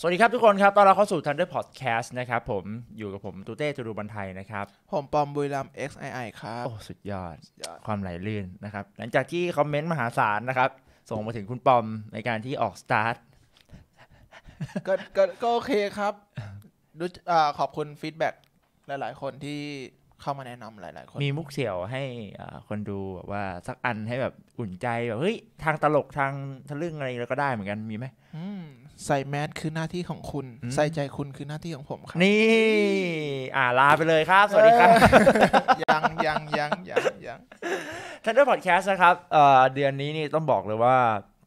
สวัสดีครับทุกคนครับตอนเราเข้าสู่ Thunder Podcast นะครับผมอยู่กับผม ตูเต้จรูบันไทยนะครับ ผมปอม บุยลำ XII ครับโอ้สุดยอดดยอความไหลลื่นนะครับ หลังจากที่คอมเมนต์ มหาศาลนะครับ ส่งมาถึงคุณปอมในการที่ออกสตาร์ทก็ก็ก็โอเคครับดูอ่าขอบคุณฟีดแบ็กหลาย ๆ คนที่เข้ามาแนะนำหลายๆ คน มีมุกเสี่ยวให้คนดูแบบว่าสักอันให้แบบอุ่นใจแบบเฮ้ยทางตลกทางทะลึ่งอะไรล้วก็ได้เหมือนกันมีไหมใส่แมสคือหน้าที่ของคุณ ใส่ใจคุณคือหน้าที่ของผมครับนี่ อ่าลาไปเลยครับ สวัสดีครับยังยังยังยังยังทันด้วยพอดแคสต์นะครับเอ่อเดือนนี้นี่ต้องบอกเลยว่า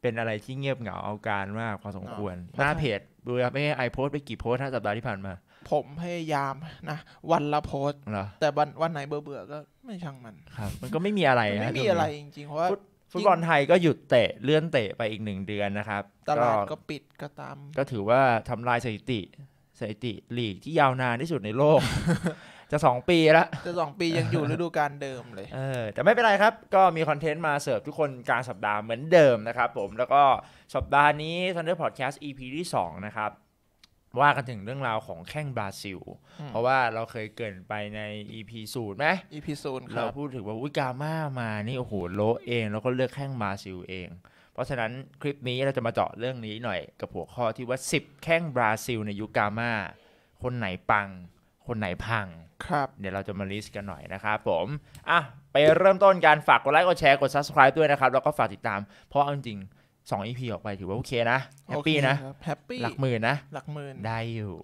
เป็นอะไรที่เงียบเหงา เอาการมากพอสมควรหน้าเพจดูไปไอโพสไปกี่โพสท้าสัปดาห์ที่ผ่านมา ผมพยายามนะ วันละโพสแต่วันวันไหนเบื่อเบื่อก็ไม่ช่างมันครับมันก็ไม่มีอะไรไม่มีอะไรจริงๆเพราะฟุตบอลไทยก็หยุดเตะเลื่อนเตะไปอีกหนึ่งเดือนนะครับ ตลาดก็ปิดก็ตามก็ถือว่าทำลายสถิติสถิติลีกที่ยาวนานที่สุดในโลก จะสองปีละจะสองปียังอยู่ฤดูกาลเดิมเลย เออ แต่ไม่เป็นไรครับ ก็มีคอนเทนต์มาเสิร์ฟทุกคนกลางสัปดาห์เหมือนเดิมนะครับผมแล้วก็สัปดาห์นี้ Thunder Podcast EP ที่ 2 นะครับว่ากันถึงเรื่องราวของแข้งบราซิลเพราะว่าเราเคยเกินไปใน EP ศูนย์ไหม EP ศูนย์เราพูดถึงว่าอุยกาม่ามานี่โอ้โหโลเองแล้วก็เลือกแข้งบราซิลเอง เพราะฉะนั้นคลิปนี้เราจะมาเจาะเรื่องนี้หน่อยกับหัวข้อที่ว่า 10 แข้งบราซิลในยุคกาม่าคนไหนปัง คนไหนพังครับเดี๋ยวเราจะมาลิสต์กันหน่อยนะครับผมอ่ะไปเริ่มต้นการฝากกดไลค์กดแชร์กด subscribe ด้วยนะครับ แล้วก็ฝากติดตามเพราะจริงสองอีพีออกไปถือว่าโอเคนะแฮปปี้นะแฮปปี้หลักหมื่นนะหลักหมื่นได้อยู่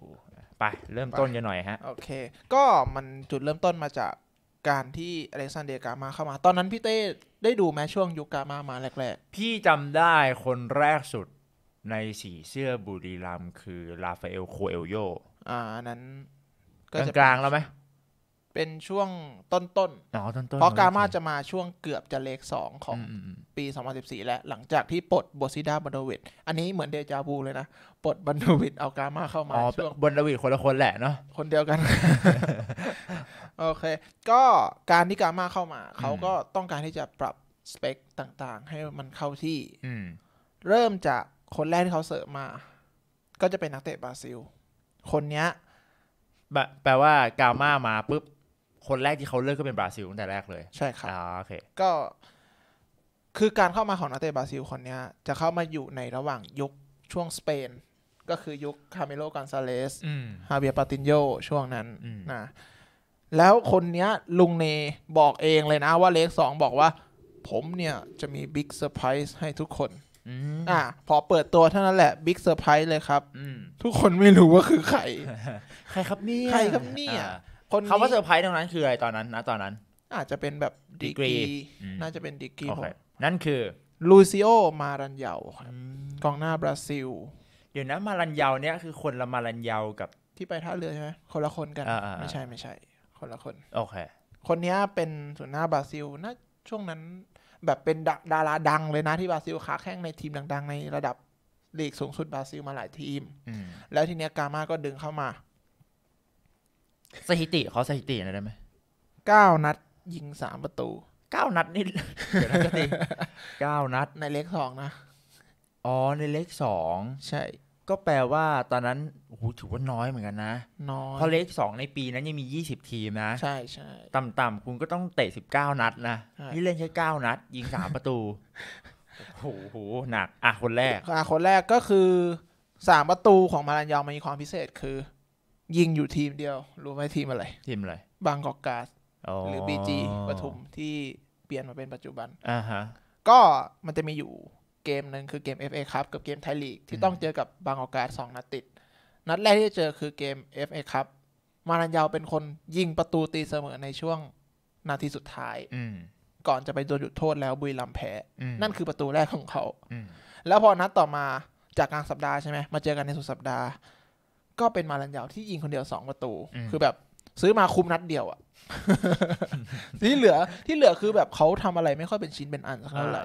ไป เริ่มต้นกันหน่อยฮะ โอเค ก็มันจุดเริ่มต้นมาจากการที่อเล็กซานเดยกามาเข้ามา ตอนนั้นพี่เต้ได้ดูแม้ช่วงยุคกามามาแรกๆพี่จำได้คนแรกสุดในสีเสื้อบุรีรัมคือลาฟาเอลโคเอลโยอ่านั้นกลางๆ แล้วไหมเป็นช่วงต้นต้นเพราะกามาจะมาช่วงเกือบจะเลขสองของปี 2014 และ หลังจากที่ปลดบอสซิดาบันโดวิดอันนี้เหมือนเดจาบูเลยนะปลดบันโดวิดเอากามาเข้ามาช่วงบันโดวิดคนละคนแหละเนาะคนเดียวกัน โอเค ก็การที่กามาเข้ามา เขาก็ต้องการที่จะปรับสเปคต่างๆ ให้มันเข้าที่เริ่มจากคนแรกที่เขาเสิร์ฟมา ก็จะเป็นนักเตะบราซิล คนเนี้ยแปลว่ากามามาปุ๊บคนแรกที่เขาเลิกก็เป็นบราซิลตั้งแต่แรกเลยใช่ครับโอเค ก็คือการเข้ามาของนักเตะบราซิลคนนี้จะเข้ามาอยู่ในระหว่างยุคช่วงสเปน ก็คือยุคคาเมโลกอนซาเลสฮาเบียปาตินโยช่วงนั้นนะแล้วคนนี้ลุงเน บอกเองเลยนะว่าเลขสองบอกว่า ผมเนี่ยจะมีบิ๊กเซอร์ไพรส์ให้ทุกคนอ่าพอเปิดตัวเท่านั้นแหละบิ๊กเซอร์ไพรส์เลยครับทุกคนไม่รู้ว่าคือใคร ใครครับเนี่ยใครครับเนี่ยคนขาว่าเซอร์ไพรส์ตรงนั้นคืออะไรตอนนั้นนะตอนนั้น อาจจะเป็นแบบดีกรีน่าจะเป็นดีกรีผมนั่นคือลูซิโอมารันเยาครับกองหน้าบราซิลเดี๋ยวนะมารันเยาเนี่ยคือคนละมารันเยากับที่ไปท่าเรือใช่ไหมคนละคนกันไม่ใช่ไม่ใช่ คนละคน โอเค คนนี้เป็นส่วนหน้าบราซิลนะช่วงนั้น แบบเป็นดาราดังเลยนะ ที่บราซิลค้าแข่งในทีมดังๆ ในระดับลีกสูงสุดบราซิลมาหลายทีมแล้วทีเนี้ยกามาก็ดึงเข้ามาสถิติขอสถิติหน่อยได้ไหมเก้านัด ยิงสามประตูเก้านัด นี่ เดี๋ยวนะกะตีเก้านัด ในเล็กสองนะ อ๋อ ในเล็กสองใช่ ก็แปลว่าตอนนั้นโอ้โหถือว่าน้อยเหมือนกันนะน้อยเพราะเล็กสองในปีนั้นยังมียี่สิบทีมนะ ใช่ใช่ ต่ำๆ คุณก็ต้องเตะสิบเก้านัดนะ นี่เล่นแค่เก้านัด ยิงสามประตูโอ้โหหนัก อ่ะคนแรกอ่ะคนแรกก็คือสามประตูของมารันยองมันมีความพิเศษคือยิงอยู่ทีมเดียว รู้ไหมทีมอะไร ทีมอะไรบางกอกกาสหรือบีจีปทุมที่เปลี่ยนมาเป็นปัจจุบันอ่าฮะก็มันจะมีอยู่เกมหนึ่งคือเกม FA ครับกับเกมไทยลีกที่ต้องเจอกับบางกอกกาสสองนัดติด นัดแรกที่เจอคือเกม FA ครับมารันยาวเป็นคนยิงประตูตีเสมอในช่วงนาทีสุดท้ายก่อนจะไปโดนหยุดโทษแล้วบุยลำแพ้ นั่นคือประตูแรกของเขาแล้วพอนัดต่อมาจากกลางสัปดาห์ใช่ไหมมาเจอกันในสุดสัปดาห์ก็เป็นมาลันยาวที่ยิงคนเดียวสองประตู คือแบบซื้อมาคุมนัดเดียวอะที่เหลือที่เหลือคือแบบเขาทำอะไรไม่ค่อยเป็นชิ้นเป็นอันเท่าไหร่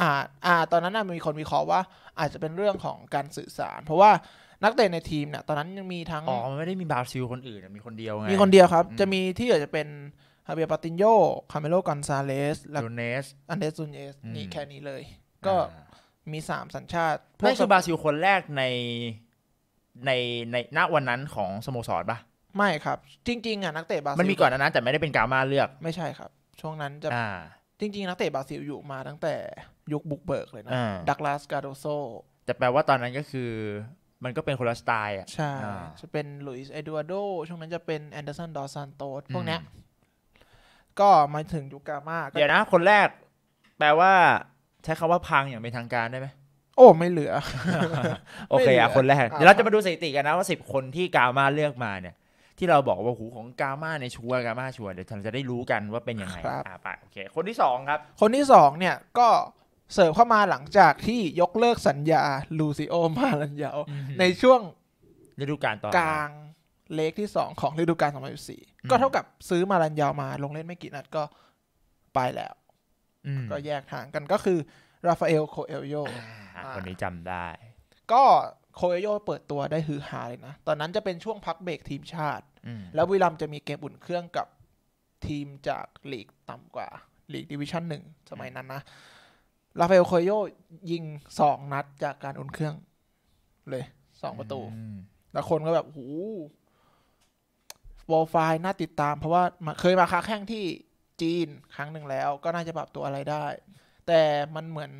อาจอ่า ตอนนั้นมีคนวิเคราะห์ว่าอาจจะเป็นเรื่องของการสื่อสาร เพราะว่านักเตะในทีมเนี่ยตอนนั้นยังมีทั้ง อ๋อไม่ได้มีบาซิลคนอื่นมีคนเดียวไง มีคนเดียวครับ จะมีที่เหลือจะเป็นฮาเบียปาตินโยคาเมโลกอนซาเลสลูเนสอันเดซุนเนสนี่แค่นี้เลย ก็มีสามสัญชาติไม่ใช่บาซิลคนแรกในในในณวันนั้นของสโมสรปะไม่ครับ จริงๆอ่ะนักเตะบาซิลมันมีก่อนนั้นแต่ไม่ได้เป็นกามาเลือก ไม่ใช่ครับ ช่วงนั้นจะจริงๆ นักเตะบราซิลอยู่มาตั้งแต่ยุคบุกเบิกเลยนะดักลาสกาโดโซแต่แปลว่าตอนนั้นก็คือ มันก็เป็นคนละสไตล์อ่ะใช่จะเป็นลุยส์เอ็ดวาร์โดช่วงนั้นจะเป็นแอนเดอร์สันดอซันโตสพวกเนี้ยก็มาถึงยุคกามาเดี๋ยวนะคนแรก แปลว่า ใช้คาว่าพังอย่างเป็นทางการได้ไหมโอ้ ไม่เหลือ โอเค อ่ะ คนแรก เดี๋ยวเราจะมาดูสถิติกันนะ ว่าสิบคนที่กามาเลือกมาเนี่ย ที่เราบอกว่าหูของกามาในชัวกามาชัวเดี๋ยวท่านจะได้รู้กันว่าเป็นยังไงครัไปโอเค คนที่สองครับ คนที่สองเนี่ยก็เสิร์ฟเข้ามาหลังจากที่ยกเลิกสัญญา ลูซิโอมาลันยาวในช่วง ฤดูกาลตอนกลางเลกที่สองของฤดูกาล2 0ี4ก็เท่ากับซื้อมาลันยาวมา ลงเล่นไม่กี่นัดก็ไปแล้วก็แยกทางกันก็คือราฟาเอล โคเอลโยคนนี้จำได้ ก็โคเอลโยเปิดตัวได้ฮือฮาเลยนะ ตอนนั้นจะเป็นช่วงพักเบรกทีมชาติ แล้ววิลัมจะมีเกมอุ่นเครื่องกับทีมจากลีกต่ำกว่าลีกดิวิชั่นหนึ่ง สมัยนั้นนะ ราฟาเอล โคเอลโยยิงสองนัดจากการอุ่นเครื่องเลย สองประตู แล้วคนก็แบบหูโปรไฟล์น่าติดตาม เพราะว่าเคยมาค้าแข้งที่จีนครั้งหนึ่งแล้ว ก็น่าจะปรับตัวอะไรได้แต่มันเหมือน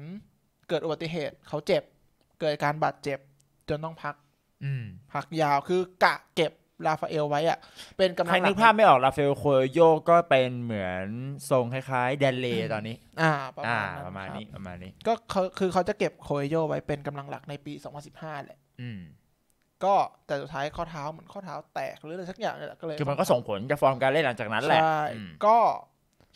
เกิดอุบัติเหตุเขาเจ็บ เกิดการบาดเจ็บ จนต้องพักพักยาวคือกะเก็บลาฟาเอลไว้อะเป็นกำลังใครนึกภาพไม่ออกลาฟาเอลโคโยก็เป็นเหมือนทรงคล้ายๆแดนเลตอนนี้อ่าประมาณนี้ประมาณนี้ ก็คือเขาจะเก็บโคโยไว้เป็นกำลังหลักในปี 2015 แหละก็แต่สุดท้ายข้อเท้าเหมือนข้อเท้าแตกหรืออะไรสักอย่างเนี่แหละก็เลยคือมันก็ส่งผลกับฟอร์มการเล่นหลังจากนั้นแหละก็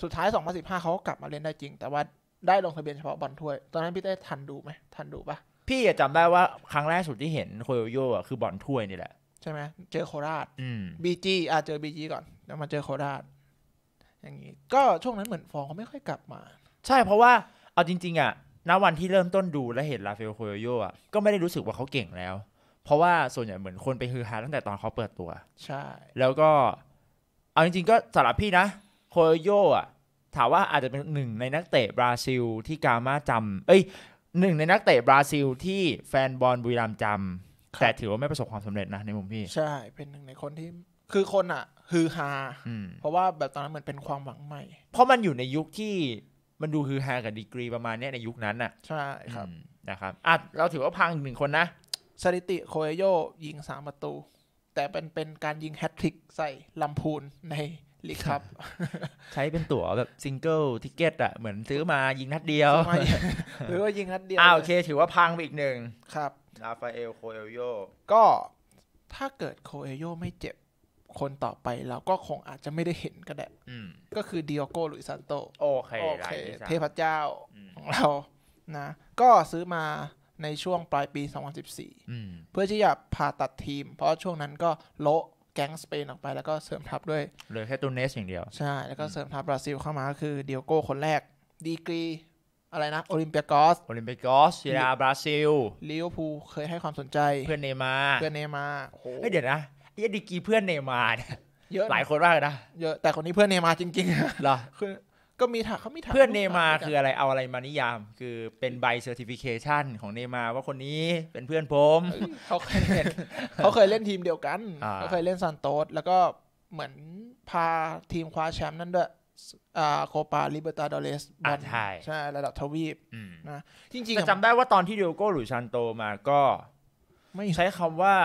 สุดท้าย2015เขากลับมาเล่นได้จริง แต่ว่าได้ลงทะเบียนเฉพาะบอลถ้วย ตอนนั้นพี่เต้ทันดูไหม ทันดูปะพี่จำได้ว่าครั้งแรกสุดที่เห็นโคโยโย่คือบอลถ้วยนี่แหละ ใช่ไหม เจอโคราชบีจีอ่ะเจอบีจีก่อน แล้วมาเจอโคราช อย่างนี้ ก็ช่วงนั้นเหมือนฟองเขาไม่ค่อยกลับมา ใช่ เพราะว่าเอาจริง ๆ อ่ะณวันที่เริ่มต้นดูและเห็นลาเฟลโคโยโย่อะก็ไม่ได้รู้สึกว่าเขาเก่งแล้ว เพราะว่าส่วนใหญ่เหมือนคนไปฮือฮาตั้งแต่ตอนเขาเปิดตัวใช่ แล้วก็ เอาจริง ๆ ก็สำหรับพี่นะโคโยโย่อ่ะถามว่าอาจจะเป็นหนึ่งในนักเตะบราซิลที่กามาจำเอ้ยหนึ่งในนักเตะบราซิลที่แฟนบอลบุรีรัมจำแต่ถือว่าไม่ประสบความสำเร็จนะในมุมพี่ ใช่ เป็นหนึ่งในคนที่คือคนอ่ะฮือฮา เพราะว่าแบบตอนนั้นเหมือนเป็นความหวังใหม่ เพราะมันอยู่ในยุคที่มันดูฮือฮากับดีกรีประมาณนี้ในยุคนั้นอ่ะใช่ครับ นะครับอ่ะเราถือว่าพังหนึ่งคนนะสถิติโคเอโยยิงสามประตู แต่เป็นเป็นการยิงแฮตทริกใส่ลำพูนในลิครับใช้เป็นตั๋วแบบซิงเกิลทิเกตอะเหมือนซื้อมายิงนัดเดียว หรือว่ายิงนัดเดียวอ้าวโอเค ถือว่าพังไปอีกหนึ่งครับลาฟาเอล โคเอลโย ก็ถ้าเกิดโคเอลโยไม่เจ็บคนต่อไปเราก็คงอาจจะไม่ได้เห็นก็ได้ก็คือดิโอโกลุยซันโตโอเคโอเคเทพเจ้าของเรานะ ก็ซื้อมาในช่วงปลายปี 2014เพื่อที่จะผ่าตัดทีม เพราะช่วงนั้นก็โละแก๊งสเปนออกไปแล้วก็เสริมทัพด้วย เหลือแค่ตูเนสอย่างเดียว ใช่ แล้วก็เสริมทัพบราซิลเข้ามาก็คือเดียโก้คนแรก ดีกรีอะไรนะโอลิมเปียกอสโอลิมเปียกอสเซีาบราซิลลิโอพูเคยให้ความสนใจเพื่อนเนมาเพื่อนเนมาโอ้เดี๋ยวนะไอ้ดีกรีเพื่อนเนมาเนี่ยเยอะหลายคนมากนะ เยอะแต่คนนี้เพื่อนเนมาจริงๆเหรอคือก็มีถาเขามีถาเพื่อนเนมาคืออะไรเอาอะไรมานิยาม คือเป็นใบเซอร์ติฟิเคชันของเนมาว่าคนนี้เป็นเพื่อนผมเขาเคยเล่นเขาเคยเล่นทีมเดียวกันเขาเคยเล่นซันโตสแล้วก็เหมือนพาทีมคว้าแชมป์นั่นด้วยอาโคปาลิเบอร์ตาดอเลสบอลใช่ระดับทวีปนะจริง ๆจำได้ว่าตอนที่เดียโก้หรือซันโตมาก็ ไม่ใช้คำว่า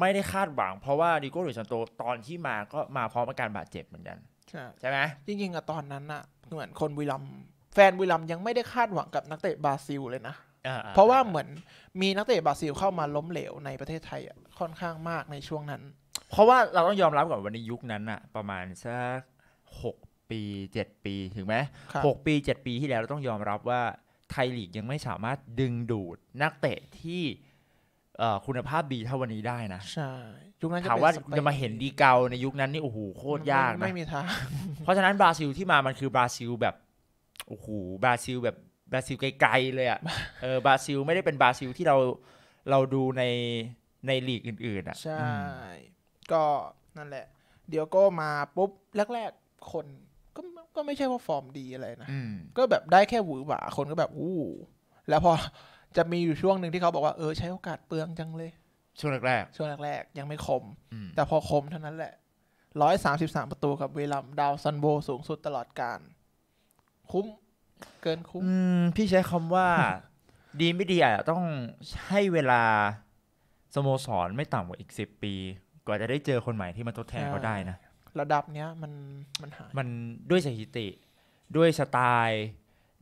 ไม่ได้คาดหวัง เพราะว่าดิโก้หรือซันโต ตอนที่มาก็มาพร้อมอาการบาดเจ็บเหมือนกันใช่ไหมจริงๆอะตอนนั้นอะเหมือนคนวิลัมแฟนวิลัมยังไม่ได้คาดหวังกับนักเตะบราซิลเลยนะ เพราะว่าเหมือนมีนักเตะบราซิลเข้ามาล้มเหลวในประเทศไทยค่อนข้างมากในช่วงนั้น เพราะว่าเราต้องยอมรับก่อนวันในยุคนั้นอะประมาณสักหกปีเจ็ดปีถึงไหมหกปีเจ็ดปีที่แล้ว เราต้องยอมรับว่าไทยลีกยังไม่สามารถดึงดูดนักเตะที่คุณภาพดีเท่าวันนี้ได้นะใช่ยุคนั้นถามว่าจะมาเห็นดีเกาในยุคนั้นนี่โอ้โหโคตรยากไม่นะไม่มีทางเพราะฉะนั้นบราซิลที่มามันคือบราซิลแบบโอ้โหบราซิล แบบบราซิลไกลๆเลยอะ่ะเออบราซิล ไม่ได้เป็นบราซิลที่เราเราดูใน ในลีกอื่น ๆอ่ะใช่ก็นั่นแหละ เดี๋ยวก็มาปุ๊บ แรกๆคนก็ก็ไม่ใช่ว่าฟอร์มดีอะไรนะ ก็แบบได้แค่หวือหวาคนก็แบบอู้ แล้วพอจะมีอยู่ช่วงหนึ่งที่เขาบอกว่าเออใช้โอกาสเปลืองจังเลยช่วงแรกๆช่วงแรกๆยังไม่คม แต่พอคมเท่านั้นแหละร้อยสามสิบสามประตูกับเวลัมดาวซันโบสูงสุดตลอดการ คุ้มเกินคุ้มพี่ใช้คำว่าดีไม่ดีอจะต้องให้เวลา สโมสรไม่ต่ำกว่าอีกสิบปี กว่าจะได้เจอคนใหม่ที่มาทดแทนเขาได้นะระดับเนี้ยมันมันหายมันด้วยสถิติ ด้วยสไตล์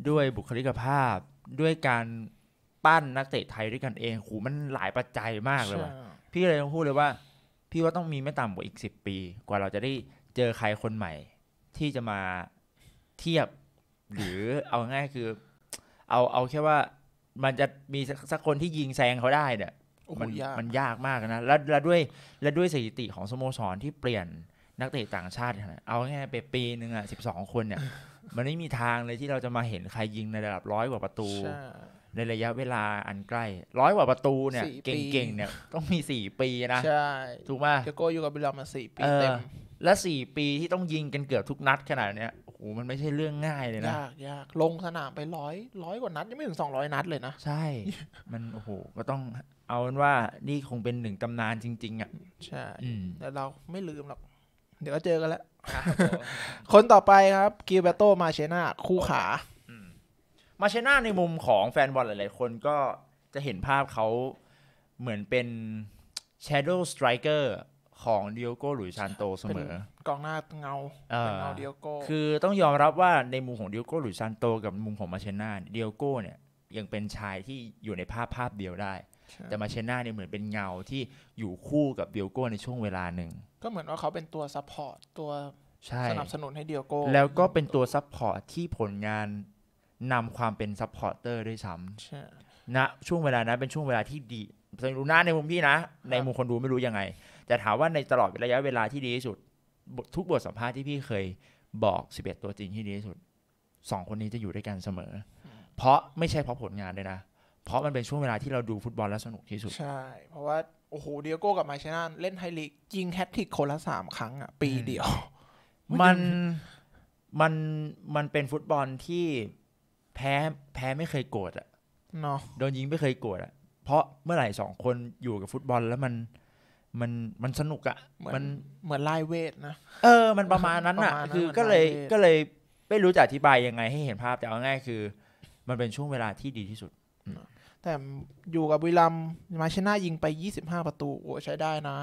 ด้วยบุคลิกภาพด้วยการปั้นนักเตะไทยด้วยกันเองโูมันหลายปัจจัยมากเลยว่ะพี่เลยต้องพูดเลยว่า พี่ว่าต้องมีไม่ต่ำกว่าอีกสิบปี กว่าเราจะได้เจอใครคนใหม่ ที่จะมาเทียบ หรือเอาง่ายคือ เอาเอาแค่ว่ามันจะมีสักคนที่ยิงแซงเขาได้เนี่ย มันมันยากมากนะ แล้วแล้วด้วยแล้วด้วยสถิติของสโมสรที่เปลี่ยนนักเตะต่างชาติเอาง่ายไปปีหนึ่งอ่ะสิบสองคนเนี่ย มันไม่มีทางเลยที่เราจะมาเห็นใครยิงในระดับร้อยกว่าประตูในระยะเวลาอันใกล้ ร้อยกว่าประตูเนี่ย เก่งๆ เนี่ย ต้องมีสี่ปีนะ ใช่ ถูกไหมเจโกอยู่กับบิลามาสี่ปีเต็ม และสี่ปีที่ต้องยิงกันเกือบทุกนัดขนาดเนี้ยโอ้โหมันไม่ใช่เรื่องง่ายเลยนะ ยากยากลงสนามไปร้อยร้อยกว่านัดยังไม่ถึงสองร้อยนัดเลยนะ ใช่ มันโอ้โหก็ต้องเอาเป็นว่านี่คงเป็นหนึ่งตำนานจริงๆอ่ะใช่แต่เราไม่ลืมหรอกเดี๋ยวเจอกันแล้วคนต่อไปครับกิลเบโตมาเชนาคู่ขามาเชน่าในมุมของแฟนบอลหลาย ๆ คนก็จะเห็นภาพเขาเหมือนเป็น Shadow Striker ของเดียโก้หลุยซานโตเสมอกองหน้าเงาเงาเดียโก้คือต้องยอมรับว่าในมุมของเดียโก้หลุยซานโตกับมุมของมาเชน่าเดียโก้เนี่ยยังเป็นชายที่อยู่ในภาพภาพเดียวได้ แต่มาเชน่าเนี่ยเหมือนเป็นเงาที่อยู่คู่กับเดียโก้ในช่วงเวลาหนึ่ง ก็เหมือนว่าเขาเป็นตัวซัพพอร์ตตัวสนับสนุนให้เดียโก้ แล้วก็เป็นตัวซัพพอร์ตที่ผลงานนำความเป็นซัพพอร์เตอร์ด้วยซ้ำณช่วงเวลานั้นเป็นช่วงเวลาที่ดีสรุปนะ ในมุมพี่นะในมุมคนดูไม่รู้ยังไง แต่ถามว่าในตลอดระยะเวลาที่ดีที่สุดทุกบทสัมภาษณ์ที่พี่เคยบอก 11 ตัวจริงที่ดีที่สุดสองคนนี้จะอยู่ด้วยกันเสมอ เพราะไม่ใช่เพราะผลงานเลยนะ เพราะมันเป็นช่วงเวลาที่เราดูฟุตบอลแล้วสนุกที่สุด ใช่ เพราะว่าโอ้โหเดียโก้กับมาชน่าเล่นไฮลีกยิงแฮตทิกคนละสามครั้งอ่ะปีเดียว มันมันมันเป็นฟุตบอลที่แพ้แพ้ไม่เคยโกรธอะเนาะโดนยิงไม่เคยโกรธอะเพราะเมื่อไหร่สองคนอยู่กับฟุตบอลแล้วมันมันมันสนุกอะมันเหมือนไล่เวทนะ เออ มันประมาณนั้นอะคือก็เลยก็เลยไม่รู้จะอธิบายยังไงให้เห็นภาพแต่เอาง่ายคือ มันเป็นช่วงเวลาที่ดีที่สุด แต่อยู่กับวิลัม มาชนะยิงไปยี่สิบห้าประตูโอ้ใช้ได้นะ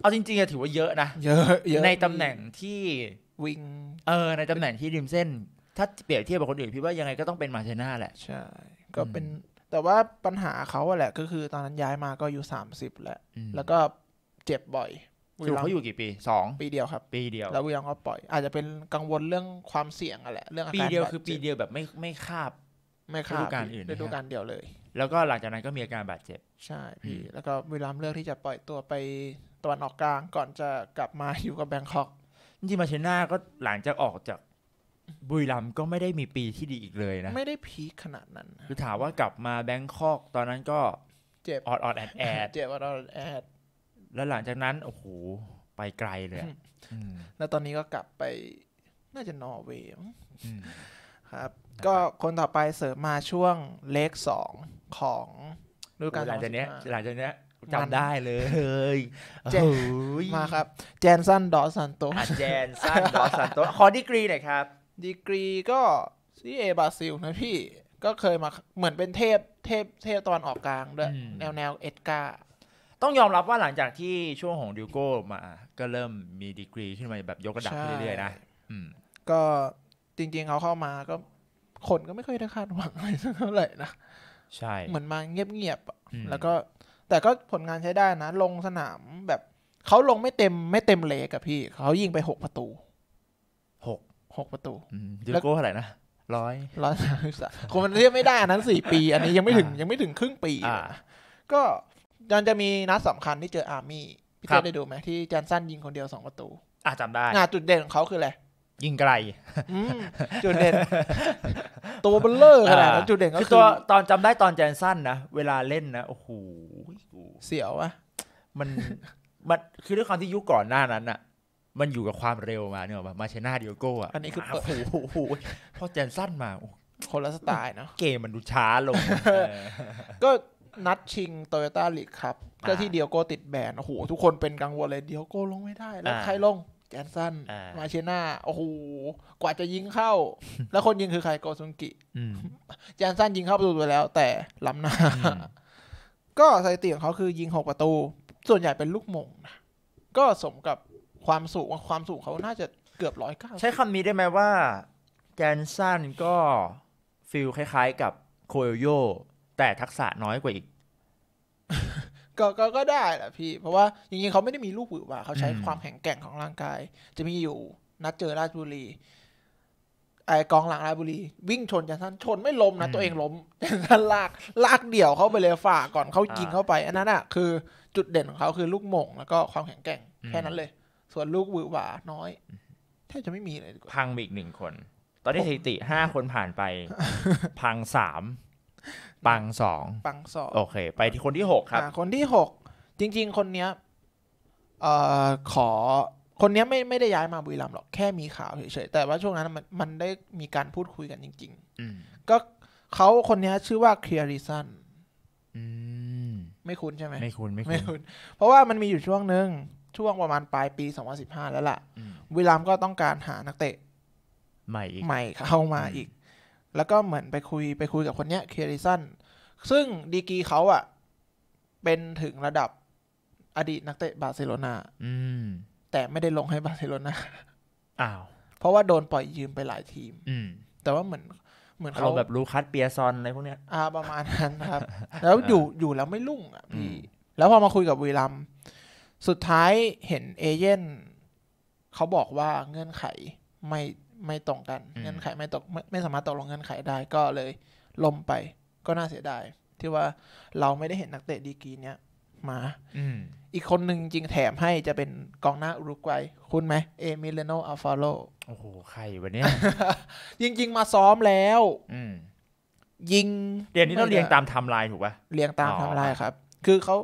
เอาจริงๆอะถือว่าเยอะนะเยอะในตำแหน่งที่วิงเออ ในตำแหน่งที่ริมเส้นถ้าเปรียบเทียบกับคนอื่นพี่ว่ายังไงก็ต้องเป็นมาเชน่าแหละใช่ก็เป็นแต่ว่าปัญหาเขาอะแหละก็คือตอนนั้นย้ายมาก็อายุสามสิบแล้วแล้วก็เจ็บบ่อยคือเขาอยู่กี่ปีสองปีเดียวครับ ปีเดียวแล้วบุรังก็ปล่อยอาจจะเป็นกังวลเรื่องความเสี่ยงอะแหละ เรื่องอาปีาเดียวคือปีเดียวแบบไม่ไม่คาบ ไม่คาบการอื่นนะคบดูการเดียวเลย แล้วก็หลังจากนั้นก็มีอาการบาดเจ็บใช่พี่แล้วก็เวลาัมเลือกที่จะปล่อยตัวไปตะวันออกกลางก่อนจะกลับมาอยู่กับแบงคอกจริงมาเชน่าก็หลังจากออกจากบุรีรัมก็ไม่ได้มีปีที่ดีอีกเลยนะ ไม่ได้พีคขนาดนั้น คือถามว่ากลับมาแบงคอกตอนนั้นก็เจ็บออดออดแอดแอดเจ็บออดเอดแอดแล้วหลังจากนั้นโอ้โหไปไกลเลยแล้วตอนนี้ก็กลับไปน่าจะนอร์เวย์ครับ ก็คนต่อไปเสริมมาช่วงเลขสองของดูการหลังจากนี้หลังจากนี้จำได้เลยเจมาครับเจนสันดอสันโตอเจนสั้นดอสันโตขอดีกรีหน่อยครับดีกรีก็ ซีเอบราซิล นะพี่ก็เคยมาเหมือนเป็นเทพเทพเทพตอนออกกลางด้วย แนวแนวเอ็ดกาต้องยอมรับว่าหลังจากที่ช่วงของดิวโก้มาก็เริ่มมีดีกรีขึ้นมาแบบยกระดับเรื่อยๆนะก็จริงๆเขาเข้ามาก็คนก็ไม่่คยได้คาดหวังอะไรสักเท่าไหร่นะใช่เหมือนมาเงียบๆแล้วก็ แต่ก็ผลงานใช้ได้นะ ลงสนามแบบเขาลงไม่เต็มไม่เต็มเลกอะพี่เขายิงไปหกประตูหกประตูยูโก้เท่าไหร่นะร้อยร้อยสามสามคนมันเรียกไม่ได้อันนั้นสี่ปี อันนี้ยังไม่ถึงยังไม่ถึงครึ่งปีก็ยันจะมีนัดสำคัญที่เจออาร์มี่พี่เต้ได้ดูไหมที่จันสั้นยิงคนเดียวสองประตูอ่ะจำได้จุดเด่นของเขาคืออะไรยิงไกลจุดเด่น ตัวเบลเลอร์ขนาดนั้นจุดเด่นก็คือตัวตอนจำได้ตอนแจนสั้นนะเวลาเล่นนะโอ้โหเสียวอะมันมันคือด้วยความที่ยุคก่อนหน้านั้นอะมันอยู่กับความเร็วมาเนี่ยมาเชนาเดียโก้อ่ะ อันนี้คือโอ้โหพอแจนสั้นมา คนละสไตล์เนาะเกมมันดูช้าลงก็นัดชิงโตโยต้าลีกครับก็ที่เดียโก้ติดแบนโอ้โหทุกคนเป็นกังวลเลยเดียโก้ลงไม่ได้แล้วใครลงแจนสันมาเชน่าโอ้โหกว่าจะยิงเข้า แล้วคนยิงคือใครโกซุงกิแจนสันยิงเข้าประตูไปแล้ว แต่ล้ำหน้าก็สถิติของเขาคือ ยิงหกประตู ส่วนใหญ่เป็นลูกมงนะก็สมกับความสูงความสูงเขาน่าจะเกือบร้อยเก้าใช้คำนี้ได้ไหมว่าแกนซันก็ฟิลคล้าย ๆ กับโคโยโย แต่ทักษะน้อยกว่าอีก ก็ก็ก็ได้แหละพี่เพราะว่าจริงๆเขาไม่ได้มีลูกหวือววาเขาใช้ความแข็งแกร่งของร่างกาย จะมีอยู่นัดเจอราชบุรี ไอกองหลังราชบุรี วิ่งชนจันทันชนไม่ล้มนะตัวเองล้มจันทันลากลากเดี่ยวเขาไปเลยฝ่าก่อนเขายิงเข้าไปอันนั้นอ่ะ คือจุดเด่นของเขาคือลูกหม่งแล้วก็ความแข็งแกร่งแค่นั้นเลยส่วนลูกวือหวาน้อยแทบจะไม่มีเลยพังอีกหนึ่งคน ตอนนี้สถิติห้าคนผ่านไป พังสามปังสองปังสองโอเค ไปที่คนที่หกครับ คนที่หกจริงๆ คนเนี้ยเอ่อ ขอ คนนี้ไม่ไม่ได้ย้ายมาบุรีรัมย์หรอกแค่มีข่าวเฉยๆแต่ว่าช่วงนั้นมันมันได้มีการพูดคุยกันจริงๆก็เขาคนนี้ชื่อว่าเคลียริสันไม่คุ้นใช่ไหมไม่คุ้นไม่คุ้น เพราะว่ามันมีอยู่ช่วงหนึ่งช่วงประมาณปลายปี 2015 แล้วล่ะ วิลามก็ต้องการหานักเตะ ใหม่ใหม่เข้ามาอีก แล้วก็เหมือนไปคุยไปคุยกับคนเนี้ย เคริสัน ซึ่งดีกีเขาอะเป็นถึงระดับอดีตนักเตะ บาร์เซโลนาแต่ไม่ได้ลงให้บาร์เซโลนาอ้าวเพราะว่าโดนปล่อยยืมไปหลายทีม แต่ว่าเหมือนเหมือนเขาแบบรูคัสเปียซอนอะไรพวกเนี้ย อ่าประมาณนั้นครับ แล้วอยู่อยู่แล้วไม่ลุ่ง อ่ะพี่แล้วพอมาคุยกับวีรัมสุดท้ายเห็นเอเจนต์เขาบอกว่าเงื่อนไขไม่ไม่ตรงกัน เงื่อนไขไม่ตกไม่ไม่สามารถตกลงเงื่อนไขได้ก็เลยล่มไปก็น่าเสียดาย ที่ว่าเราไม่ได้เห็นนักเตะดีกีเนี้ยมาอีกคนหนึ่งจริงแถมให้จะเป็นกองหน้าอุรุกวัย คุณไหมเอมิเลโนอัลฟาโลโอ้โห ใครวะเนี้จริง ๆ มาซ้อมแล้วยิงเรียนนี้ต้องเรียงตามทำลายถูกปะเรียงตามทำลายครับ คือเขา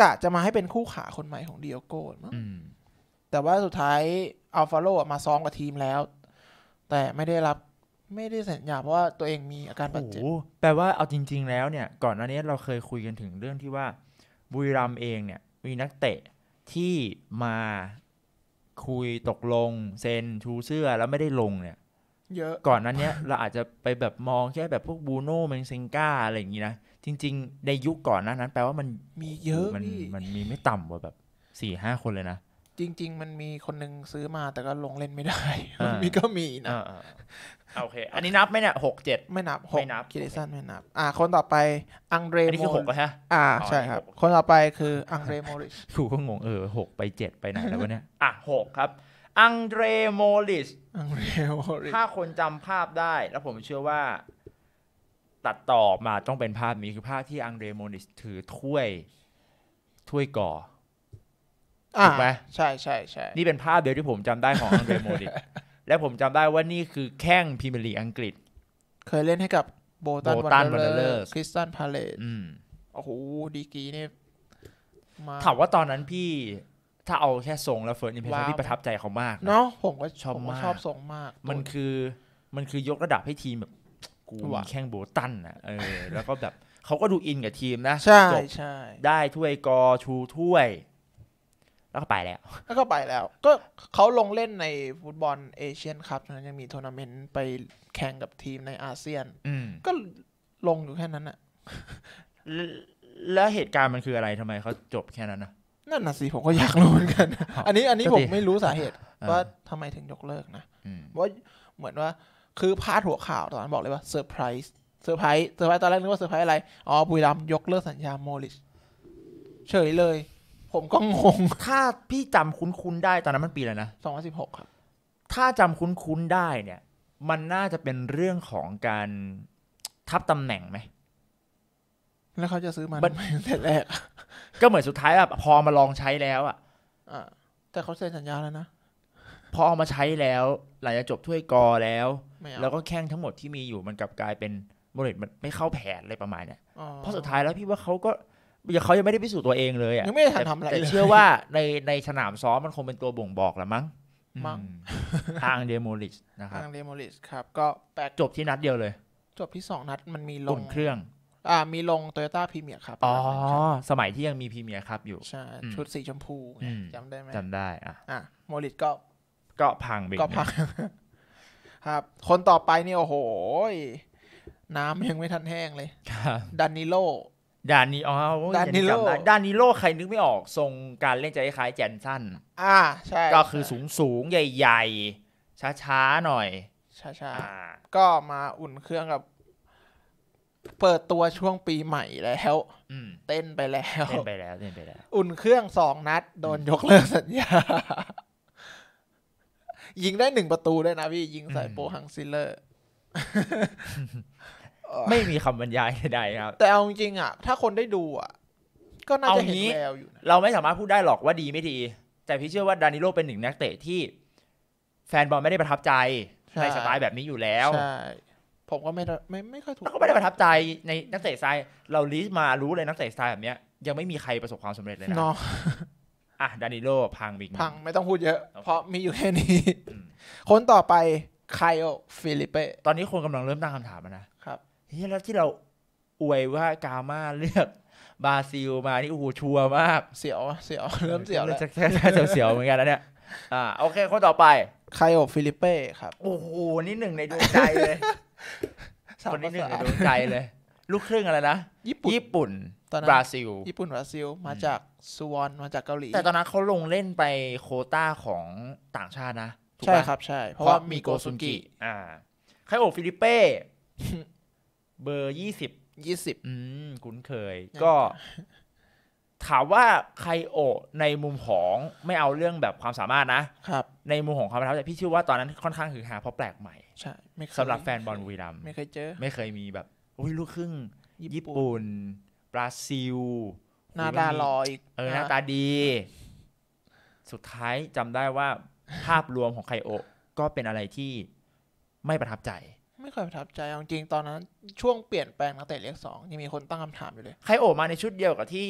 กะจะมาให้เป็นคู่ขาคนใหม่ของเดียโก้มั้งแต่ว่าสุดท้ายอัลฟาโลมาซ้อมกับทีมแล้ว แต่ไม่ได้รับไม่ได้สัญญาเพราะว่าตัวเองมีอาการบาดเจ็บแปลว่าเอาจริงๆแล้วเนี่ย ก่อนหน้านี้เราเคยคุยกันถึงเรื่องที่ว่า บุรีรัมเองเนี่ยมีนักเตะที่มาคุยตกลงเซ็น ชูเสื้อแล้วไม่ได้ลงเนี่ย เยอะ ก่อนนั้นเนี้ยเราอาจจะไปแบบมองแค่แบบพวกบูโน่เมนเซงกาอะไรอย่างนี้นะจริงๆในยุคก่อนนนั้น แปลว่ามันมีเยอะ มันพี่มันมีไม่ต่ำกว่าแบบสี่ห้าคนเลยนะ จริงๆมันมีคนหนึ่งซื้อมาแต่ก็ลงเล่นไม่ได้มันมีก็มีนะอโอเค อันนี้นับไหมเนี่ยหกเจ็ดไม่นับหกไม่นับคิดสั้นไม่นับอ่าคนต่อไปอังเดรอันนี้โมคือหกฮะอ่าใช่ครับคนต่อไปคืออังเดรโมริชถูกก็งงเออหกไปเจ็ดไปไหนแล้ววะเนี่ยอ่ะหกครับ อังเดรโมลิสอังเดรโมริชถ้าคนจำภาพได้แล้วผมเชื่อว่าตัดต่อมาต้องเป็นภาพนี้คือภาพที่อังเดรโมนิสถือ ถ้วยถ้วยก่อถูกไหมใช่ใช่ ใช่ นี่เป็นภาพเดียวที่ผมจำได้ของอังเดรโมนิสและผมจำได้ว่านี่คือแข้งพรีเมียร์ลีกอังกฤษ เคยเล่นให้กับโบตันวันเดอร์คริสตันพาเลตโอ้โห ดีกีนี่ถามว่าตอนนั้นพี่ ถ้าเอาแค่ทรงแล้วเฟิร์นอิมเพรสชั่นที่ประทับใจเขามาก เนาะผมก็ชอบมากชอบทรงมาก มันคือ มันคือยกระดับให้ทีมแบบกูมีแข่งโบตันอ่ะ เออแล้วก็แบบเขาก็ดูอินกับทีมนะใช่ใช่ได้ถ้วยกอชูถ้วย แล้วก็ไปแล้วแล้วก็ไปแล้ว ก็เขาลงเล่นในฟุตบอล เอเชียนคัพนั้นยังมีทัวร์นาเมนต์ไปแข่งกับทีมในอาเซียนก็ลงอยู่แค่นั้นอะแล้วเหตุการณ์มันคืออะไรทำไมเขาจบแค่นั้นนะนั่นน่ะสิ ผมก็อยากรู้เหมือนกัน อันนี้อันนี้ผมไม่รู้สาเหตุว่าทำไมถึงยกเลิกนะว่าเหมือนว่าคือพาดหัวข่าว ตอนนั้นบอกเลยว่าเซอร์ไพรส์เซอร์ไพรส์เซอร์ไพรส์ตอนแรกนึกว่าเซอร์ไพรส์อะไร อ๋อบุรีรัมยกเลิกสัญญาโมลิชเฉยเลย ผมก็งง ถ้าพี่จำคุ้นๆได้ตอนนั้นมันปีอะไรนะสสองพันิบหกครับ ถ้าจำคุ้นๆได้เนี่ย มันน่าจะเป็นเรื่องของการทับตำแหน่งไหม แล้วเขาจะซื้อมันมันไห้แรก ก็เหมือนสุดท้ายอะพอมาลองใช้แล้วออ่ะแต่เขาเซ็นสัญญาแล้วนะพอเอามาใช้แล้วหลังจากจบถ้วยกอแล้ว แล้วก็แข้งทั้งหมดที่มีอยู่มันกลับกลายเป็นโมเลตมันไม่เข้าแผนอะไรประมาณเนี้ยเพราะสุดท้ายแล้วพี่ว่าเขาก็ยังเขายังไม่ได้พิสูจน์ตัวเองเลยอ่ะยังไม่ได้ทำอะไรเลยแต่เชื่อว่าในในสนามซ้อมมันคงเป็นตัวบ่งบอกละมั้งมั้งทางเดโมลิสนะครับทางเดโมลิสครับก็แปดจบที่นัดเดียวเลย จบที่สองนัดมันมีลงเครื่องอ่ามีลงโตโยต้าพรีเมียร์ครับ อ๋อ สมัยที่ยังมีพรีเมียร์ครับอยู่ใช่ชุดสีชมพูจำได้ไหมจำได้อ่ะโมลิสก็ก็พังไปก็พังครับคนต่อไปนี่ โอ้โห น้ำยังไม่ทันแห้งเลยดานิโลดานิออดานิโลดานิโลใครนึกไม่ออกทรงการเล่นจะคล้ายแจนสันอ่าใช่ ก็คือสูงสูงใหญ่ๆ ช้าช้าหน่อย ช้าช้าก็มาอุ่นเครื่องกับ เปิดตัวช่วงปีใหม่แล้วเต้นไปแล้วเต้นไปแล้วเต้นไปแล้ว อุ่นเครื่องสองนัด โดนยกเลิกสัญญายิงได้หนึ่งประตูด้วยนะพี่ยิงใส่โปฮังซิลเลอร์ ไม่มีคำบรรยายใดๆครับแต่เอาจริงอ่ะ ถ้าคนได้ดูอ่ะ ก็น่าจะเห็นแววอยู่เราไม่สามารถพูดได้หรอกว่าดีไม่ดีแต่พี่เชื่อว่าดานิโลเป็นหนึ่งนักเตะที่ แฟนบอลไม่ได้ประทับใจในสไตล์แบบนี้อยู่แล้วผมก็ไม่ไม่ไม่ค่อยถูกก็ไม่ได้ประทับใจในนักเตะสไตล์เราลิสต์มารู้เลยนักเตะสไตล์แบบเนี้ยยังไม่มีใครประสบความสำเร็จเลยนะอ่ะดานิโลพังบิ๊กพัง ไม่ต้องพูดเยอะ เพราะมีอยู่แค่นี้ คนต่อไปไคโอฟิลิเปตอนนี้คนกำลังเริ่มตั้งคำถามนะครับเฮ้ยแล้วที่เราอวยว่ากามาเลือกบราซิลมา นี่โอ้โหชัวร์มากเสียวเสียวเริ่มเสียวแล้วจะเสียวเหมือนกันแล้วเนี่ยอ่าโอเค คนต่อไปไคโอฟิลิเป้ครับโอ้โหนี่หนึ่งในดวงใจเลย คนนี้หนึ่งในดวงใจเลยลูกครึ่งอะไรนะ ญี่ปุ่นญี่ปุ่น ตอนนั้นบราซิล ญี่ปุ่นบราซิล มาจากสวอน มาจากเกาหลี แต่ตอนนั้นเขาลงเล่นไปโคต้าของต่างชาตินะใช่ครับใช่ เพราะมีโกซุนกิ อ่า ไคโอฟิลิเป้ เบอร์ยี่สิบยี่สิบอืมคุ้นเคย ก็ถามว่าไคโอในมุมของไม่เอาเรื่องแบบความสามารถนะครับ ในมุมของความประทับใจพี่เชื่อว่าตอนนั้นค่อนข้างคือหาเพราะแปลกใหม่ใช่สำหรับแฟนบอลวีรัมไม่เคยเจอไม่เคยมีแบบโอ้ยลูกครึ่ง ญี่ปุ่นบราซิลหน้าตาลอยเออหน้าตาดี สุดท้ายจำได้ว่าภาพรวมของไคโอก็เป็นอะไรที่ไม่ประทับใจ ไม่เคยประทับใจจริงตอนนั้น ช่วงเปลี่ยนแปลงนักเตะเล็กสองยังมีคนตั้งคำถามอยู่เลยไคโอมาในชุดเดียวกับที่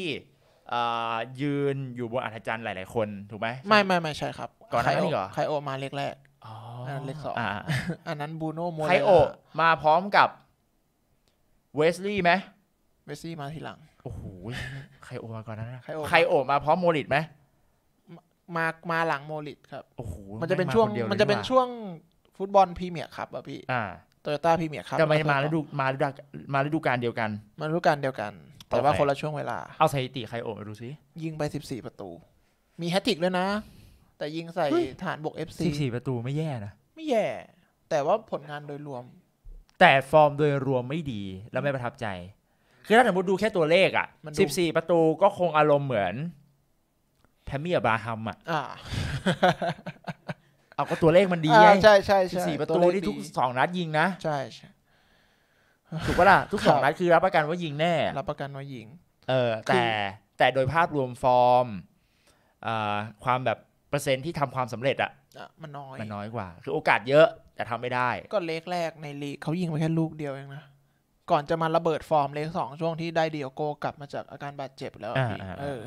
ยืนอยู่บนอัธจันทร์หลายๆคนถูกไหมไม่ไม่ไม่ใช่ครับ ก่อนหน้านี้เหรอไคโอมาเล็กแรกอันเล็กสองอันนั้นบูโน่โมไคโอมาพร้อมกับเวสลีย์ไหมเวสลี่มาทีหลัง โอ้โหใครโอบมาก่อนนั้นะใครโอบใครโอมาพร้อมโมริดไหมมามาหลังโมลิดครับโอ้โหมันจะเป็นช่วงดียมันจะเป็นช่วงฟุตบอลพรีเมียร์ครับอะพี่ อ่าโตโยต้าพรีเมียร์ครับจะไม่มาฤดูมาฤดูมาฤดูกาลเดียวกัน มาฤดูกาลเดียวกัน แต่ว่าคนละช่วงเวลา เอาสถิติใครโอบมาดูซิยิงไปสสิบี่ประตู มีแฮตติกด้วยนะ แต่ยิงใส่ฐานบกเอฟซีสิบสี่ประตูไม่แย่นะไม่แย่ แต่ว่าผลงานโดยรวมแต่ฟอร์มโดยรวมไม่ดี แล้วไม่ประทับใจ คือถ้าสมมติดูแค่ตัวเลขอ่ะสิบสี่ประตูก็คงอารมณ์เหมือนแทมมี่กับบาฮัมอ่ะเอาก็ตัวเลขมันดีไงใช่ใช่ใช่สี่ประตูที่ทุกสองนัดยิงนะใช่ใช่ถูกปะล่ะ ทุกสองนัดคือรับประกันว่ายิงแน่ รับประกันว่ายิง เออ แต่แต่โดยภาพรวมฟอร์ม ความแบบเปอร์เซ็นต์ที่ทำความสำเร็จอ่ะมันน้อยมันน้อยกว่า คือโอกาสเยอะแต่ทำไม่ได้ ก็เลกแรกในลีกเขายิงไปแค่ลูกเดียวเองนะ ก่อนจะมาระเบิดฟอร์มเลกสองช่วงที่ได้เดียโกกลับมาจากอาการบาดเจ็บแล้วเออ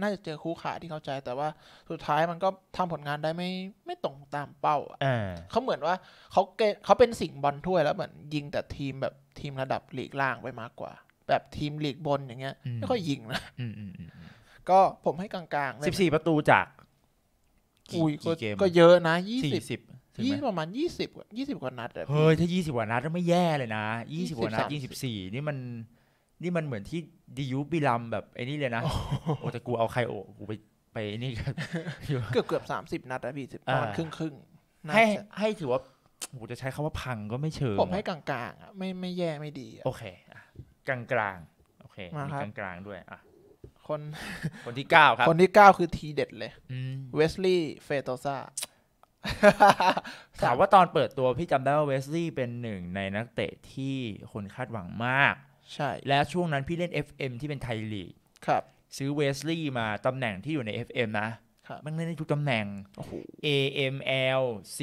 น่าจะเจอคู่ขาที่เข้าใจแต่ว่าสุดท้ายมันก็ทำผลงานได้ไม่ ไม่ตรงตามเป้าอ่ะเขาเหมือนว่าเขาเกเขาเป็นสิ่งบอลถ้วยแล้วเหมือนยิงแต่ทีมแบบทีมระดับลีกล่างไปมากกว่า แบบทีมลีกบนอย่างเงี้ยไม่ค่อยยิงนะก็ผมให้กลางๆสิบสี่ประตูจาก อุ้ยก็เยอะนะยี่สิบยี่ประมาณยี่สิบยี่สิบกว่านัดอเฮ้ย ถ้ายี่สิบกว่านัดก็ไม่แย่เลยนะยี่สิบกว่านัดยี่สิบสี่นี่มัน นี่มันเหมือนที่ดิยูบิลัมแบบไอ้นี่เลยนะโอ้แต่กูเอาใครโอ้กูไปไปนี่กันเกือบเกือบสามสิบนัดนะพี่สิบประาครึ่งครึ่งให้ให้ถือว่าโอ้จะใช้คาว่าพังก็ไม่เชิงผมให้กลางๆอ่ะไม่ไม่แย่ไม่ดีโอเคกลางกลางโอเคมีกลางกลางด้วยอ่ะคนคนที่เก้าครับ คนที่เก้าคือทีเด็ดเลยเวสลีย์เฟโตซาถามว่าตอนเปิดตัวพี่จำได้ว่าเวสลี่เป็นหนึ่งในนักเตะที่คนคาดหวังมาก ใช่ และช่วงนั้นพี่เล่น FM ที่เป็นไทยลีกครับ ซื้อเวสลี่มาตำแหน่งที่อยู่ใน FM นะมันเล่นได้ทุกตำแหน่ง A M L C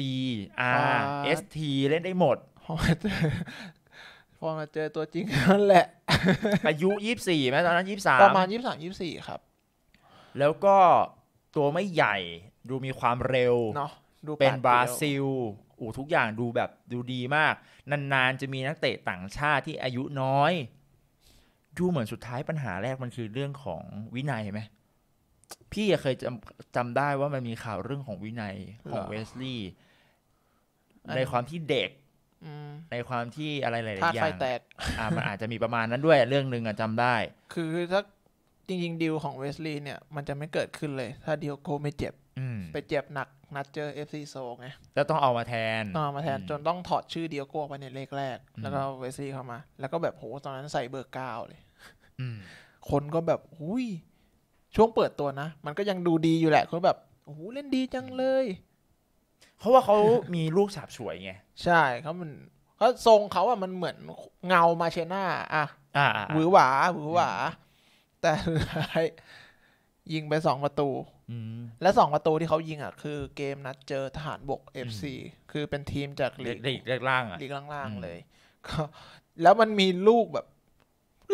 R S T เล่นได้หมด พอมาเจอพอมาเจอตัวจริงนั่นแหละ อายุยี่สี่ไหมตอนนั้นยี่สามประมาณยี่สามยี่สี่ครับ แล้วก็ตัวไม่ใหญ่ดูมีความเร็วเนาะดูเป็นบราซิลโอ้ทุกอย่างดูแบบดูดีมาก นานๆ จะมีนักเตะต่างชาติที่อายุน้อย ดูเหมือนสุดท้ายปัญหาแรกมันคือเรื่องของวินัยไหมพี่เคยจำจำได้ว่ามันมีข่าวเรื่องของวินัยของเวสลีย์ในความที่เด็กในความที่อะไรหลายๆอย่างาไฟแตกอ่ามันอาจจะมีประมาณนั้นด้วยเรื่องหนึ่งอะจำได้ คือถ้าจริงๆดีลของเวสลีย์เนี่ย มันจะไม่เกิดขึ้นเลย ถ้าดีโอโกไม่เจ็บไปเจ็บหนักนัดเจอเอฟซีโซไง แล้วต้องเอามาแทน ต้องเอามาแทน จนต้องถอดชื่อเดียโก้ไปในเลขแรก แล้วก็เวซี่เข้ามา แล้วก็แบบโหตอนนั้นใส่เบอร์เก้าเลย คนก็แบบอุ้ยช่วงเปิดตัวนะ มันก็ยังดูดีอยู่แหละคนแบบโอ้โหเล่นดีจังเลย เพราะว่าเขามีลูกสาบสวยไง ใช่เขามันเขาทรงเขาอะมันเหมือนเงามาเชน่าอ่ะหวือหวาหวือหวา แต่ยิงไปสองประตูและสองประตูที่เขายิงอ่ะ คือเกมนัดเจอทหารบกเอฟซีคือเป็นทีมจาก ลีกลีกล่างอ่ะลีกล่างๆเลยก็แล้วมันมีลูกแบบ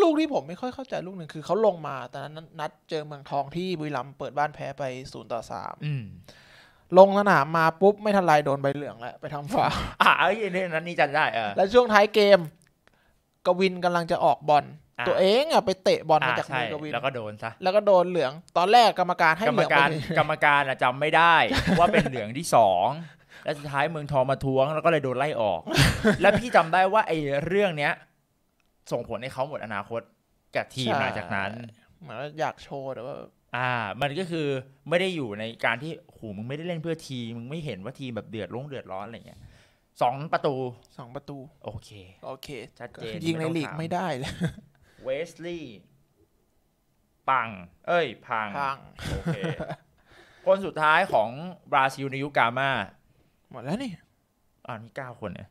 ลูกที่ผมไม่ค่อยเข้าใจลูกหนึ่งคือเขาลงมาตอนนั้นนัดเจอเมืองทองที่บุรีรัมย์เปิดบ้านแพ้ไปศูนย์ต่อสามลงสนามมาปุ๊บ ไม่ทันไรโดนใบเหลืองแล้ว ไปทำฟาวอ่าไอ้เนี่ยนั้นนี่จันได้เออแล้วช่วงท้ายเกมกวินกำลังจะออกบอลตัวเองอ่ะไปเตะบอลมาจากมือกวินแล้วก็โดนซะแล้วก็โดนเหลืองตอนแรกกรรมการให้กรรมการกรรมการอ่ะจำไม่ได้ว่าเป็นเหลืองที่สองแล้วสุดท้ายเมืองทองมาทวง แล้วก็เลยโดนไล่ออก แล้วพี่จำได้ว่าไอ้เรื่องเนี้ย ส่งผลให้เขาหมดอนาคตกับทีมหลังจากนั้น เหมือนอยากโชว์แต่ว่าอ่า มันก็คือไม่ได้อยู่ในการที่หูมึงไม่ได้เล่นเพื่อทีมึงไม่เห็นว่าทีมแบบเดือดร้อนเดือดร้อนอะไรเงี้ยสองประตูสองประตู โอเค โอเคชัดเจนยิงในลีกไม่ได้เลยเวสลีย์ปัง เอ้ยพังพัง โอเค คนสุดท้ายของบราซิลในยุคกามาหมดแล้วนี่ อ่านี่เก้าคนเนี่ย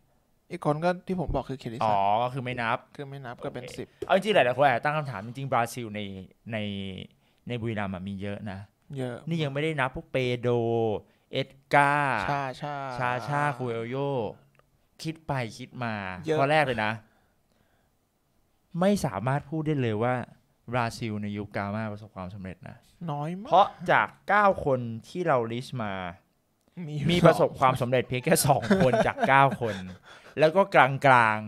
อีกคนก็ที่ผมบอกคือเคดิสัอ๋อ ก็คือไม่นับ คือไม่นับก็เป็นสิบเอาจริงๆหลายยคนอาจตั้งคำถาม จริง ๆ บราซิลในในในบุรีรัมย์มีเยอะนะ เยอะ นี่ยังไม่ได้นับ พวกเปโด เอ็ดกาชาชา ชาชา คูเอลโย คิดไปคิดมาเะข้อแรกเลยนะไม่สามารถพูดได้เลยว่าบราซิลในยุคกามาประสบความสำเร็จนะ น้อยมาก เพราะจากเก้าคนที่เราลิสต์มา มีประสบความสำเร็จเพียงแค่สองคน จากเก้าคน แล้วก็กลางกลาง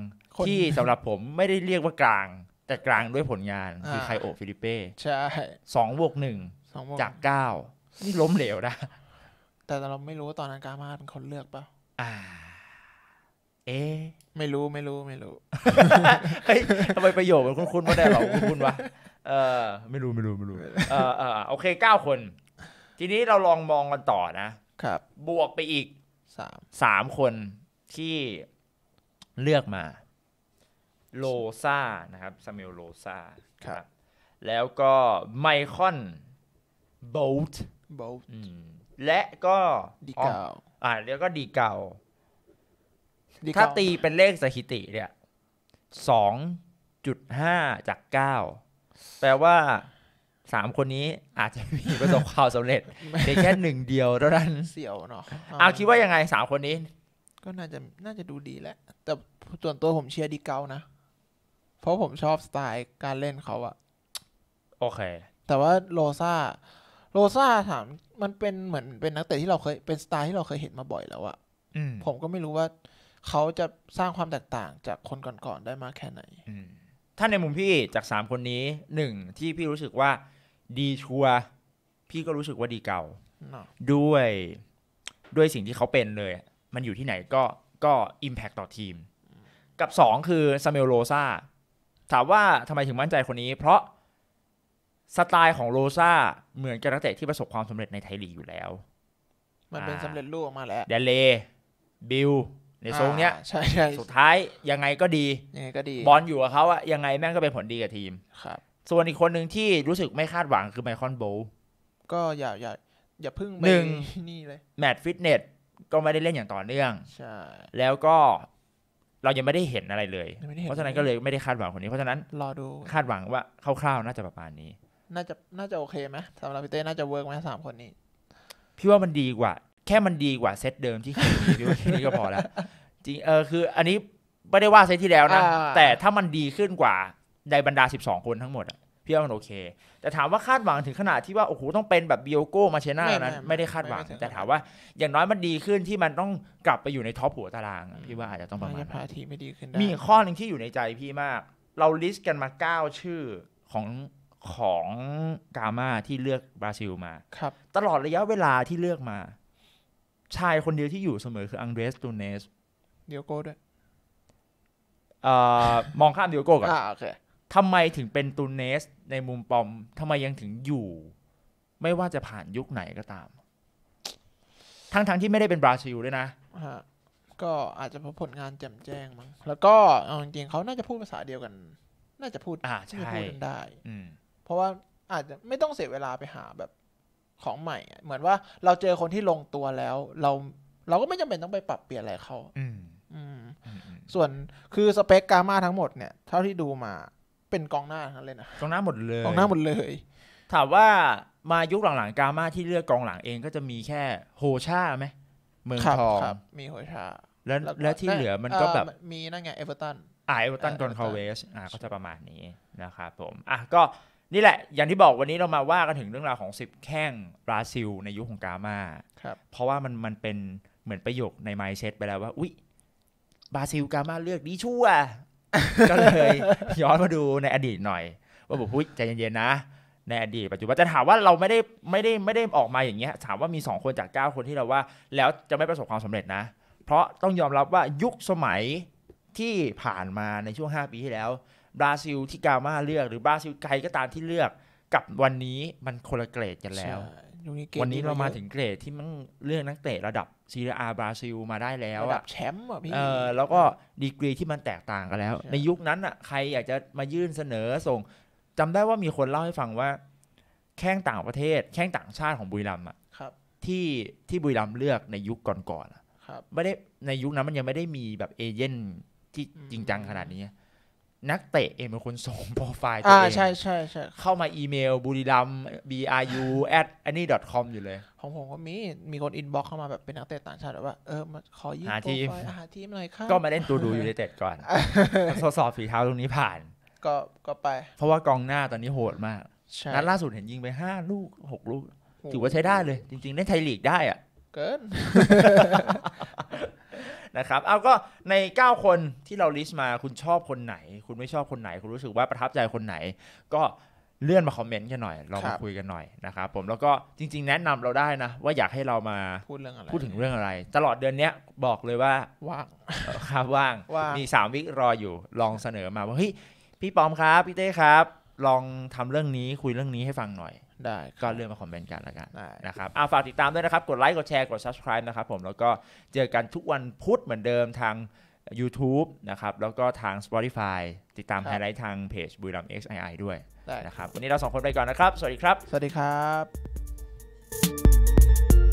ที่สำหรับผมไม่ได้เรียกว่ากลาง แต่กลางด้วยผลงานคือไคโอฟิลิเป้ใช่สองบวกหนึ่งจากเก้านี่ล้มเหลวนะ แต่เราไม่รู้ว่าตอนนั้นกามาเป็นคนเลือกเปล่าอ่าเอ๊ไม่รู้ไม่รู้ไม่รู้เฮ้ยทำไมประโยคมันคุ้นๆว่าได้หรอคุ้นๆวะเออ ไม่รู้ไม่รู้ไม่รู้เออเออโอเคเก้าคน ทีนี้เราลองมองกันต่อนะ ครับ บวกไปอีกสามสามคนที่เลือกมาโลซานะครับซามิลโลซาครับ แล้วก็ไมคอนโบลต์โบลต์และก็ดีเก่าอ่าแล้วก็ดีเก่าถ้าตีเป็นเลขสถิติเนี่ยสองจุดห้าจากเก้าแปลว่าสามคนนี้อาจจะมีประสบความสำเร็จในแค่หนึ่งเดียวเท่านั้น เสี่ยวเนาะเอาคิดว่ายังไงสามคนนี้ ก็น่าจะน่าจะดูดีแหละ แต่ส่วนตัวผมเชียร์ดีเกานะ เพราะผมชอบสไตล์การเล่นเขาอะโอเค แต่ว่าโรซาโรซาถามมันเป็นเหมือนเป็นนักเตะที่เราเคยเป็นสไตล์ที่เราเคยเห็นมาบ่อยแล้วอะผมก็ไม่รู้ว่าเขาจะสร้างความแตกต่างจากคนก่อน ๆ ได้มากแค่ไหนถ้าในมุมพี่จากสามคนนี้หนึ่งที่พี่รู้สึกว่าดีชัว พี่ก็รู้สึกว่าดีเก่าด้วยด้วยสิ่งที่เขาเป็นเลยมันอยู่ที่ไหนก็ก็อิมแพคต่อทีม กับสองคือซาเมลโรซาถามว่าทำไมถึงมั่นใจคนนี้ เพราะสไตล์ของโรซาเหมือนกับนักเตะที่ประสบความสำเร็จในไทยลีกอยู่แล้ว มันเป็นสำเร็จรูปออกมาแล้วเดลเลบิลในทรงเนี้ยใช่ใช่สุดท้าย ยังไงก็ดียังไงก็ดีบอลอยู่กับเขาอะยังไงแม่งก็เป็นผลดีกับทีมครับ ส่วนอีกคนหนึ่งที่รู้สึกไม่คาดหวังคือไมคอนโบก็อย่าอย่าอย่าพึ่งหนึ่งนี่เลยแมต์ฟิตเนสก็ไม่ได้เล่นอย่างต่อเนื่องใช่แล้วก็เรายังไม่ได้เห็นอะไรเลย เพราะฉะนั้นก็เลยไม่ได้คาดหวังคนนี้ เพราะฉะนั้นรอดูคาดหวังว่าคร่าวๆน่าจะประมาณนี้ น่าจะน่าจะโอเคไหมสำหรับพี่เต้น่าจะเวิร์กไหมสามคนนี้พี่ว่ามันดีกว่าแค่มันดีกว่าเซตเดิมที่เคยมีวิวแค่นี้ก็พอแล้วจริง เออคือ อันนี้ไม่ได้ว่าเซตที่แล้วนะแต่ถ้ามันดีขึ้นกว่าในบรรดา12คนทั้งหมดอะพี่ว่ามัน โอเค แต่ถามว่าคาดหวังถึงขนาดที่ว่า โอ้โหต้องเป็นแบบเบีโโก้มาเชน่านั้น ไม่ได้คาดหวังแต่ถามว่า อย่างน้อยมันดีขึ้นที่มันต้องกลับไปอยู่ในท็อปหัวตารางพี่ว่าอาจจะต้องประมาณนั้น มีข้อหนึ่งที่อยู่ในใจพี่มาก เราลิสต์กันมา9ชื่อของของกาม่าที่เลือกบราซิลมาครับตลอดระยะเวลาที่เลือกมาชายคนเดียวที่อยู่เสมอคืออังเดรสตูเนส เดียโก้ด้วยออมองข้ามเดียโก้ก่อนอ่าโอเคทำไมถึงเป็นตูเนสในมุมปอม ทำไมยังถึงอยู่ ไม่ว่าจะผ่านยุคไหนก็ตาม ทั้งๆทที่ไม่ได้เป็นบราซิลด้วยนะฮะก็อาจจะเพราะผลงานแจ่มแจ้งมั้งแล้วก็เอาจริงๆเขาน่าจะพูดภาษาเดียวกัน น่าจะพูดอ่า ใช่พูดกันได้ อืม เพราะว่าอาจจะไม่ต้องเสียเวลาไปหาแบบของใหม่ เหมือนว่าเราเจอคนที่ลงตัวแล้ว เราเราก็ไม่จำเป็นต้องไปปรับเปลี่ยนอะไรเขาส่วนคือสเปคกามาทั้งหมดเนี่ย เท่าที่ดูมาเป็นกองหน้าทั้งเลยนะกองหน้าหมดเลยกองหน้าหมดเลย ถามว่ามายุคหลังๆ กามาที่เลือกกองหลังเองก็จะมีแค่โฮชาไหมเมืองทองมีโฮชาแล้วแล้วที่เหลือมันก็แบบมีนั่นไงเอเวอร์ตันอ่าเอเวอร์ตันกอนคอเวสอ่าก็จะประมาณนี้นะครับผม อ่ะก็นี่แหละ อย่างที่บอกวันนี้เรามาว่ากันถึงเรื่องราวของสิบแข้งบราซิลในยุคของกามาครับ เพราะว่ามันมันเป็นเหมือนประโยคในไมเชตไปแล้วว่า อุ๊ยบราซิลกามาเลือกดีชั่วก็เลยย้อนมาดูในอดีตหน่อยว่าบอกพุ้ยใจเย็นๆนะ ในอดีตปัจจุบันจะถามว่าเราไม่ได้ไม่ได้ไม่ได้ออกมาอย่างเงี้ย ถามว่ามี 2 คนจาก 9 คนที่เราว่า แล้วจะไม่ประสบความสำเร็จนะ เพราะต้องยอมรับว่ายุคสมัยที่ผ่านมาในช่วง5ปีที่แล้วบราซิลที่กาม่าเลือกหรือบราซิลใครก็ตามที่เลือกกับวันนี้มันคนละเกรดกันแล้ววันนี้เรามาถึงเกรดที่มันเลือกนักเตะระดับซีเรียอาบราซิลมาได้แล้วระดับแชมป์อ่ะพี่เออแล้วก็ดีกรีที่มันแตกต่างกันแล้ว ในยุคนั้นอ่ะใครอยากจะมายื่นเสนอส่ง จำได้ว่ามีคนเล่าให้ฟังว่า แข้งต่างประเทศแข้งต่างชาติของบุรีรัมย์อ่ะที่ที่บุรีรัมย์เลือกในยุคก่อนๆไม่ได้ในยุคนั้นมันยังไม่ได้มีแบบเอเจนต์ที่จริงจังขนาดนี้นักเตะเองเป็นคนส่งโปรไฟล์ตัวเองใช่ใช่ใช่เข้ามาอีเมลบุรีรัม bru at any com อยู่เลย ของผมก็มีมีคนอินบ็อกเข้ามาแบบเป็นนักเตะต่างชาติแบบว่าเออมาขอยืมโปรไฟล์หาทีมหน่อยครับก็มาเล่นตัวดูอยู่ในเตะก่อนทดสอบฝีเท้าตรงนี้ผ่านก็ก็ไป เพราะว่ากองหน้าตอนนี้โหดมาก นัดล่าสุดเห็นยิงไปห้าลูกหกลูก ถือว่าใช้ได้เลย จริงๆเล่นไทยลีกได้อะเกินนะครับเอาก็ใน 9 คนที่เราลิสต์มาคุณชอบคนไหน คุณไม่ชอบคนไหน คุณรู้สึกว่าประทับใจคนไหน ก็เลื่อนมาคอมเมนต์กันหน่อยลองมาคุยกันหน่อยนะครับ ผมแล้วก็จริง ๆ แนะนำเราได้นะว่าอยากให้เรามาพูดเรื่องอะไรพูดถึงเรื่องอะไร ตลอดเดือนเนี้ยบอกเลยว่า ว่างครับว่าง มี 3 วิรออยู่ลองเสนอมาว่าเฮ้ยพี่ปอมครับ พี่เต้ครับลองทำเรื่องนี้คุยเรื่องนี้ให้ฟังหน่อยได้ก็เรื่องมาคอมเมนต์กันลวกันนะครับอาฝากติดตามด้วยนะครับกดไลค์กดแชร์กด subscribe นะครับ ผมแล้วก็เจอกันทุกวันพุธเหมือนเดิมทาง YouTube นะครับแล้วก็ทาง Spotify ติดตามไฮไลท์ทางเพจบุรีรัม์ XII ด้วยนะครับวันนี้เราสองคนไปก่อนนะครับ สวัสดีครับ สวัสดีครับ